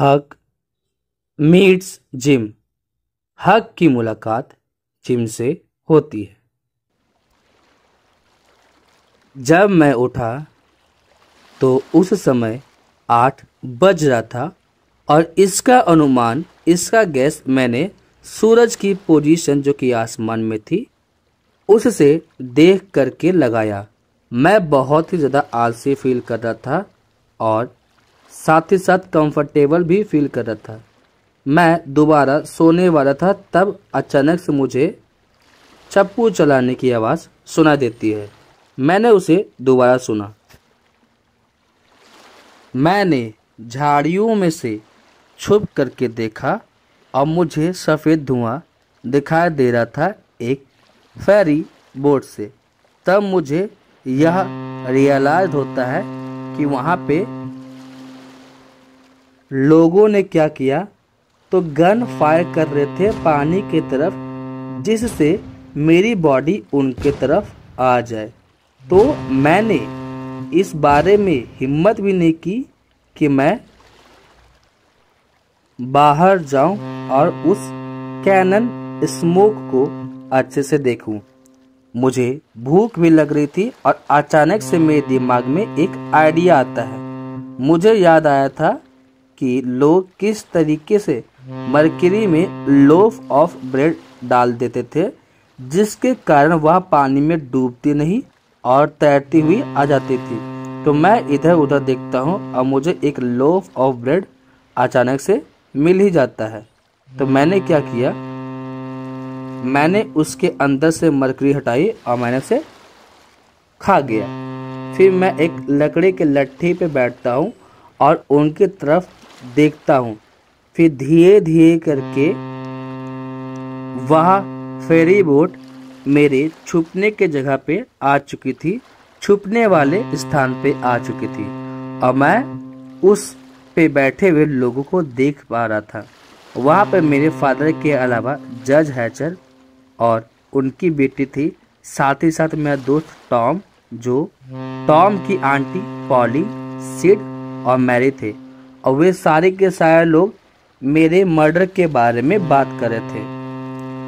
हक meets gym हक की मुलाकात जिम से होती है जब मैं उठा तो उस समय आठ बज रहा था और इसका अनुमान इसका गैस मैंने सूरज की पोजीशन जो कि आसमान में थी उससे देख करके लगाया मैं बहुत ही ज़्यादा आलसी फील कर रहा था और साथ ही साथ कंफर्टेबल भी फील कर रहा था मैं दोबारा सोने वाला था तब अचानक से मुझे चप्पू चलाने की आवाज़ सुना देती है मैंने उसे दोबारा सुना मैंने झाड़ियों में से छुप करके देखा और मुझे सफ़ेद धुआं दिखाई दे रहा था एक फेरी बोट से तब मुझे यह रियलाइज होता है कि वहाँ पे लोगों ने क्या किया तो गन फायर कर रहे थे पानी के तरफ जिससे मेरी बॉडी उनके तरफ आ जाए तो मैंने इस बारे में हिम्मत भी नहीं की कि मैं बाहर जाऊं और उस कैनन स्मोक को अच्छे से देखूं। मुझे भूख भी लग रही थी और अचानक से मेरे दिमाग में एक आइडिया आता है मुझे याद आया था कि लोग किस तरीके से मरकरी में लोफ ऑफ ब्रेड डाल देते थे जिसके कारण वह पानी में डूबती नहीं और तैरती हुई आ जाती थी तो मैं इधर उधर देखता हूँ और मुझे एक लोफ ऑफ ब्रेड अचानक से मिल ही जाता है तो मैंने क्या किया मैंने उसके अंदर से मरकरी हटाई और मैंने उसे खा गया फिर मैं एक लकड़ी के लट्ठी पे बैठता हूँ और उनके तरफ देखता हूँ फिर धीरे धीरे करके वह फेरी बोट मेरे छुपने के जगह पे आ चुकी थी छुपने वाले स्थान पे आ चुकी थी और मैं उस पे बैठे हुए लोगों को देख पा रहा था वहाँ पे मेरे फादर के अलावा जज हैचर और उनकी बेटी थी साथ ही साथ मेरा दोस्त टॉम जो टॉम की आंटी पॉली सिड और मैरी थे और वे सारे के सारे लोग मेरे मर्डर के बारे में बात कर रहे थे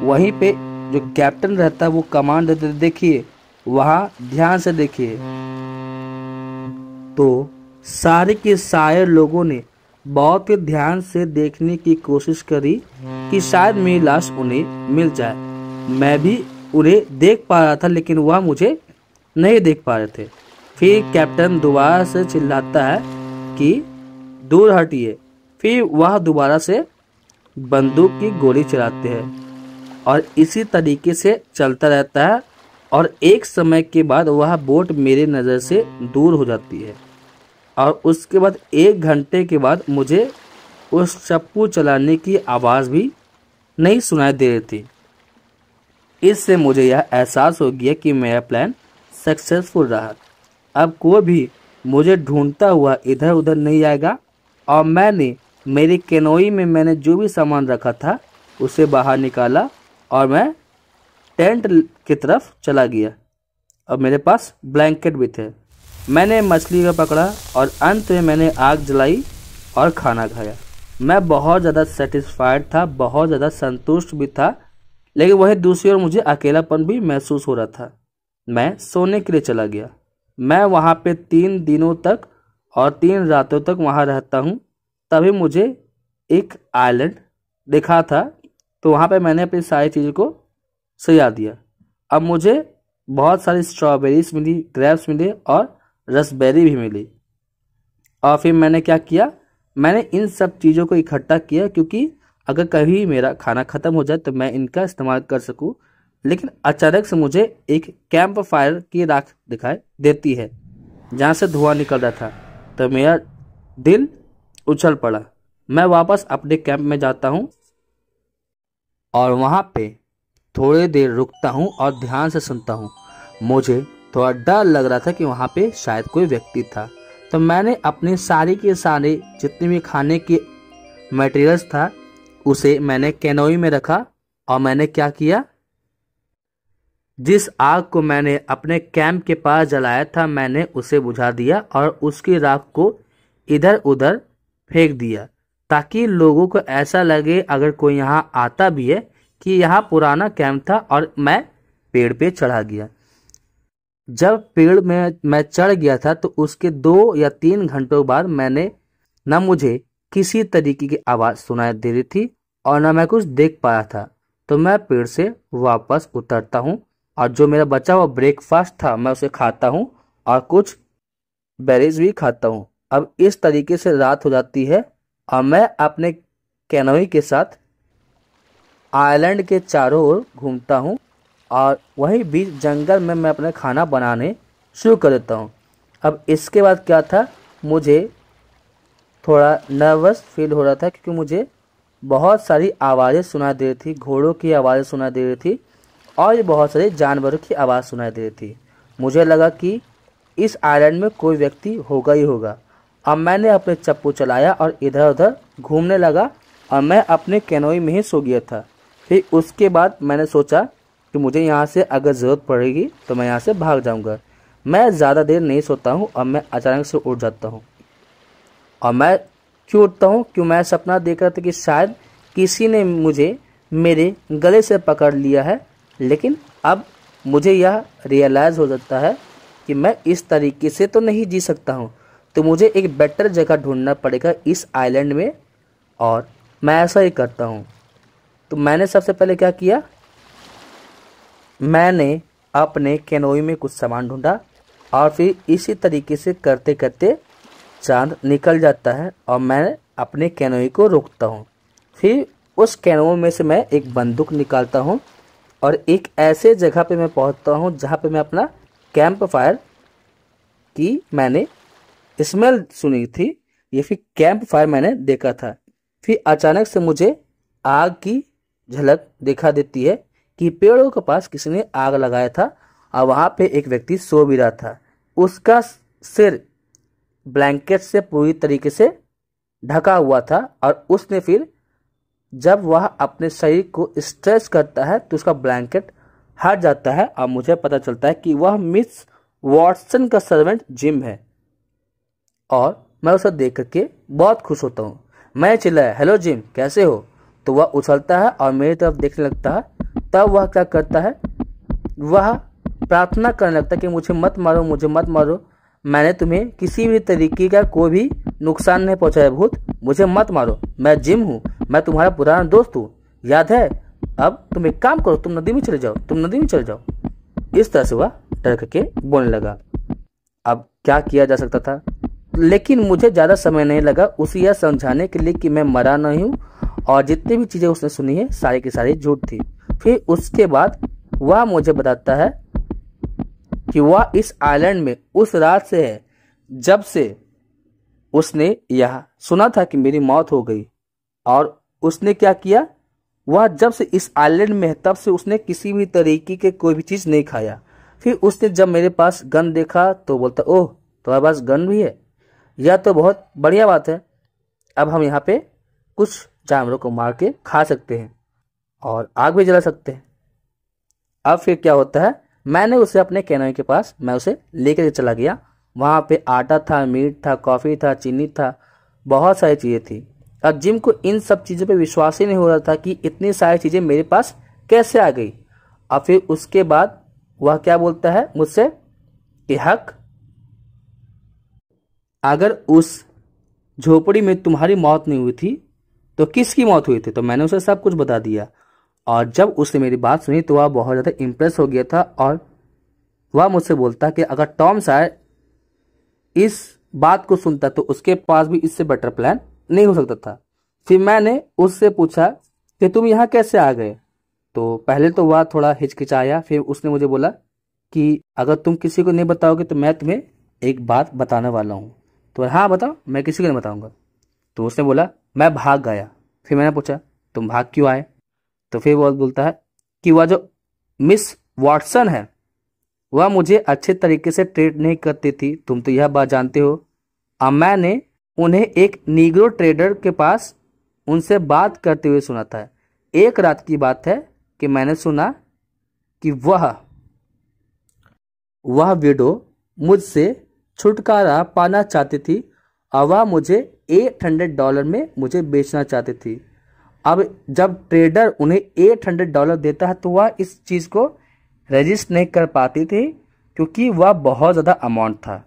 वहीं पे जो कैप्टन रहता वो कमांड देते देखिए वहाँ ध्यान से देखिए तो सारे के सारे लोगों ने बहुत ही ध्यान से देखने की कोशिश करी कि शायद मेरी लाश उन्हें मिल जाए मैं भी उन्हें देख पा रहा था लेकिन वह मुझे नहीं देख पा रहे थे फिर कैप्टन दोबारा से चिल्लाता है की दूर हटिए फिर वह दोबारा से बंदूक की गोली चलाते हैं और इसी तरीके से चलता रहता है और एक समय के बाद वह बोट मेरे नज़र से दूर हो जाती है और उसके बाद एक घंटे के बाद मुझे उस चप्पू चलाने की आवाज़ भी नहीं सुनाई दे रही थी इससे मुझे यह एहसास हो गया कि मेरा प्लान सक्सेसफुल रहा अब कोई भी मुझे ढूंढता हुआ इधर उधर नहीं आएगा और मैंने मेरी केनोई में मैंने जो भी सामान रखा था उसे बाहर निकाला और मैं टेंट की तरफ चला गया और मेरे पास ब्लैंकेट भी थे मैंने मछली का पकड़ा और अंत में मैंने आग जलाई और खाना खाया मैं बहुत ज़्यादा सेटिस्फाइड था बहुत ज़्यादा संतुष्ट भी था लेकिन वही दूसरी ओर मुझे अकेलापन भी महसूस हो रहा था मैं सोने के लिए चला गया मैं वहाँ पे तीन दिनों तक और तीन रातों तक वहाँ रहता हूँ तभी मुझे एक आइलैंड दिखा था तो वहाँ पे मैंने अपनी सारी चीज़ों को सजा दिया अब मुझे बहुत सारी स्ट्रॉबेरीज मिली ग्रेप्स मिले और रसबेरी भी मिली और फिर मैंने क्या किया मैंने इन सब चीज़ों को इकट्ठा किया क्योंकि अगर कभी मेरा खाना ख़त्म हो जाए तो मैं इनका इस्तेमाल कर सकूँ लेकिन अचानक से मुझे एक कैंप फायर की राख दिखाई देती है जहाँ से धुआं निकल रहा था तो मेरा दिल उछल पड़ा मैं वापस अपने कैंप में जाता हूँ और वहाँ पे थोड़ी देर रुकता हूँ और ध्यान से सुनता हूँ मुझे थोड़ा डर लग रहा था कि वहाँ पे शायद कोई व्यक्ति था तो मैंने अपने सारी के सारे जितने भी खाने के मटेरियल्स था उसे मैंने कैनोई में रखा और मैंने क्या किया जिस आग को मैंने अपने कैंप के पास जलाया था मैंने उसे बुझा दिया और उसकी राख को इधर उधर फेंक दिया ताकि लोगों को ऐसा लगे अगर कोई यहाँ आता भी है कि यहाँ पुराना कैंप था और मैं पेड़ पे चढ़ा गया जब पेड़ में मैं चढ़ गया था तो उसके दो या तीन घंटों बाद मैंने न मुझे किसी तरीके की आवाज़ सुनाई दे रही थी और न मैं कुछ देख पाया था तो मैं पेड़ से वापस उतरता हूँ और जो मेरा बचा हुआ ब्रेकफास्ट था मैं उसे खाता हूँ और कुछ बेरीज भी खाता हूँ अब इस तरीके से रात हो जाती है और मैं अपने कैनोई के साथ आइलैंड के चारों ओर घूमता हूँ और वहीं बीच जंगल में मैं अपना खाना बनाने शुरू कर देता हूँ अब इसके बाद क्या था मुझे थोड़ा नर्वस फील हो रहा था क्योंकि मुझे बहुत सारी आवाज़ें सुनाई दे रही थी घोड़ों की आवाज़ें सुनाई दे रही थी और बहुत सारे जानवरों की आवाज़ सुनाई दे रही थी मुझे लगा कि इस आइलैंड में कोई व्यक्ति होगा ही होगा अब मैंने अपने चप्पू चलाया और इधर उधर घूमने लगा और मैं अपने कैनोई में ही सो गया था फिर उसके बाद मैंने सोचा कि मुझे यहाँ से अगर ज़रूरत पड़ेगी तो मैं यहाँ से भाग जाऊँगा मैं ज़्यादा देर नहीं सोता हूँ और मैं अचानक से उठ जाता हूँ और मैं क्यों उठता हूँ क्यों मैं सपना देख रहा था कि शायद किसी ने मुझे मेरे गले से पकड़ लिया है लेकिन अब मुझे यह रियलाइज़ हो जाता है कि मैं इस तरीके से तो नहीं जी सकता हूँ तो मुझे एक बेटर जगह ढूंढना पड़ेगा इस आइलैंड में और मैं ऐसा ही करता हूँ तो मैंने सबसे पहले क्या किया मैंने अपने कैनोई में कुछ सामान ढूंढा और फिर इसी तरीके से करते करते चांद निकल जाता है और मैं अपने कैनोई को रोकता हूँ फिर उस कैनोई में से मैं एक बंदूक निकालता हूँ और एक ऐसे जगह पे मैं पहुंचता हूँ जहाँ पे मैं अपना कैंप फायर की मैंने स्मेल सुनी थी ये फिर कैंप फायर मैंने देखा था फिर अचानक से मुझे आग की झलक दिखा देती है कि पेड़ों के पास किसी ने आग लगाया था और वहाँ पे एक व्यक्ति सो भी रहा था उसका सिर ब्लैंकेट से पूरी तरीके से ढका हुआ था और उसने फिर जब वह अपने शरीर को स्ट्रेच करता है तो उसका ब्लैंकेट हट जाता है और मुझे पता चलता है कि वह मिस वॉटसन का सर्वेंट जिम है और मैं उसे देख करके बहुत खुश होता हूँ मैं चिल्लाया हेलो जिम कैसे हो तो वह उछलता है और मेरी तरफ देखने लगता है तब वह क्या करता है वह प्रार्थना करने लगता है कि मुझे मत मारो मुझे मत मारो मैंने तुम्हें किसी भी तरीके का कोई भी नुकसान नहीं पहुंचाया भूत मुझे मत मारो मैं जिम हूँ मैं तुम्हारा पुराना दोस्त हूँ याद है अब तुम एक काम करो तुम नदी में चले जाओ तुम नदी में चले जाओ इस तरह से वह डर करके बोलने लगा अब क्या किया जा सकता था लेकिन मुझे ज़्यादा समय नहीं लगा उसे यह समझाने के लिए कि मैं मरा नहीं हूँ और जितनी भी चीज़ें उसने सुनी है सारी की सारी झूठ थी फिर उसके बाद वह मुझे बताता है कि वह इस आइलैंड में उस रात से है जब से उसने यह सुना था कि मेरी मौत हो गई और उसने क्या किया वह जब से इस आइलैंड में है तब से उसने किसी भी तरीके के कोई भी चीज़ नहीं खाया फिर उसने जब मेरे पास गन देखा तो बोलता ओह तुम्हारे पास गन भी है यह तो बहुत बढ़िया बात है अब हम यहाँ पे कुछ जानवरों को मार के खा सकते हैं और आग भी जला सकते हैं अब फिर क्या होता है मैंने उसे अपने कैनोई के पास मैं उसे लेकर चला गया वहाँ पे आटा था मीट था कॉफ़ी था चीनी था बहुत सारी चीज़ें थी अब जिम को इन सब चीज़ों पे विश्वास ही नहीं हो रहा था कि इतनी सारी चीज़ें मेरे पास कैसे आ गई और फिर उसके बाद वह क्या बोलता है मुझसे कि हक अगर उस झोपड़ी में तुम्हारी मौत नहीं हुई थी तो किसकी मौत हुई थी तो मैंने उसे सब कुछ बता दिया और जब उसने मेरी बात सुनी तो वह बहुत ज़्यादा इम्प्रेस हो गया था और वह मुझसे बोलता कि अगर टॉम शायर इस बात को सुनता तो उसके पास भी इससे बेटर प्लान नहीं हो सकता था फिर मैंने उससे पूछा कि तुम यहाँ कैसे आ गए तो पहले तो वह थोड़ा हिचकिचाया फिर उसने मुझे बोला कि अगर तुम किसी को नहीं बताओगे तो मैं तुम्हें एक बात बताने वाला हूँ तो हाँ बताओ मैं किसी को नहीं बताऊँगा तो उसने बोला मैं भाग गया फिर मैंने पूछा तुम भाग क्यों आए तो फिर वह बोलता है कि वह जो मिस वाटसन है वह मुझे अच्छे तरीके से ट्रेड नहीं करती थी तुम तो यह बात जानते हो अब मैंने उन्हें एक नीग्रो ट्रेडर के पास उनसे बात करते हुए सुना था एक रात की बात है कि मैंने सुना कि वह वह विडो मुझसे छुटकारा पाना चाहती थी और वह मुझे एट हंड्रेड डॉलर में मुझे बेचना चाहती थी अब जब ट्रेडर उन्हें एट हंड्रेड डॉलर देता है तो वह इस चीज़ को रजिस्ट नहीं कर पाती थी क्योंकि वह बहुत ज़्यादा अमाउंट था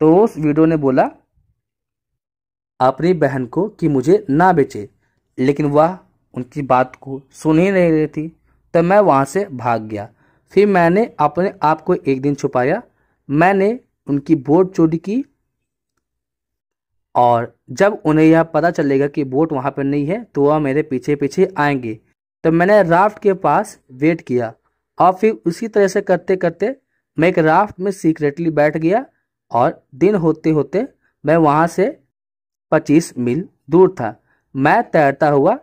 तो उस वीडियो ने बोला अपनी बहन को कि मुझे ना बेचे लेकिन वह उनकी बात को सुन ही नहीं रही थी तो मैं वहाँ से भाग गया फिर मैंने अपने आप को एक दिन छुपाया मैंने उनकी बोट चोरी की और जब उन्हें यह पता चलेगा कि बोट वहाँ पर नहीं है तो वह मेरे पीछे पीछे आएंगे तो मैंने राफ्ट के पास वेट किया और फिर उसी तरह से करते करते मैं एक राफ्ट में सीक्रेटली बैठ गया और दिन होते होते मैं वहाँ से 25 मील दूर था मैं तैरता हुआ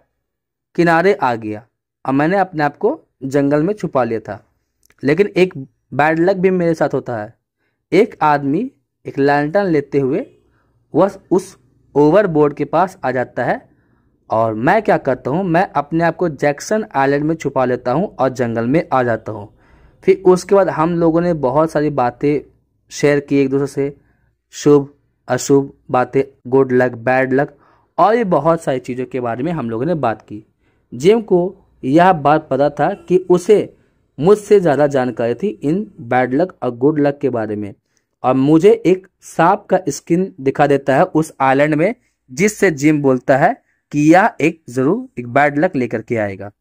किनारे आ गया और मैंने अपने आप को जंगल में छुपा लिया था लेकिन एक बैड लक भी मेरे साथ होता है एक आदमी एक लैंटर्न लेते हुए वह उस ओवरबोर्ड के पास आ जाता है और मैं क्या करता हूँ मैं अपने आप को जैक्सन आइलैंड में छुपा लेता हूँ और जंगल में आ जाता हूँ फिर उसके बाद हम लोगों ने बहुत सारी बातें शेयर की एक दूसरे से शुभ अशुभ बातें गुड लक बैड लक और ये बहुत सारी चीज़ों के बारे में हम लोगों ने बात की जिम को यह बात पता था कि उसे मुझसे ज़्यादा जानकारी थी इन बैड लक और गुड लक के बारे में और मुझे एक सांप का स्किन दिखा देता है उस आइलैंड में जिससे जिम बोलता है किया एक जरूर एक बैड लक लेकर के आएगा